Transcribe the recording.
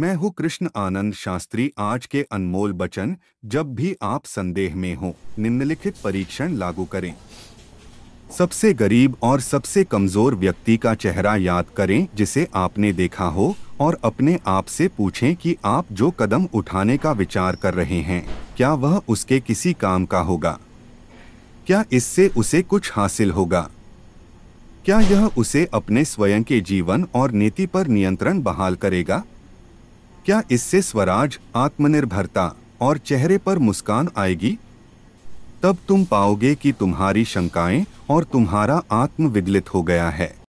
मैं हूँ कृष्ण आनंद शास्त्री आज के अनमोल बचन जब भी आप संदेह में हो निम्नलिखित परीक्षण लागू करें सबसे गरीब और सबसे कमजोर व्यक्ति का चेहरा याद करें जिसे आपने देखा हो और अपने आप से पूछें कि आप जो कदम उठाने का विचार कर रहे हैं क्या वह उसके किसी काम का होगा क्या इससे उसे कुछ हासिल होगा क्या यह उसे अपने स्वयं के जीवन और नीति पर नियंत्रण बहाल करेगा क्या इससे स्वराज आत्मनिर्भरता और चेहरे पर मुस्कान आएगी तब तुम पाओगे कि तुम्हारी शंकाएं और तुम्हारा विगलित हो गया है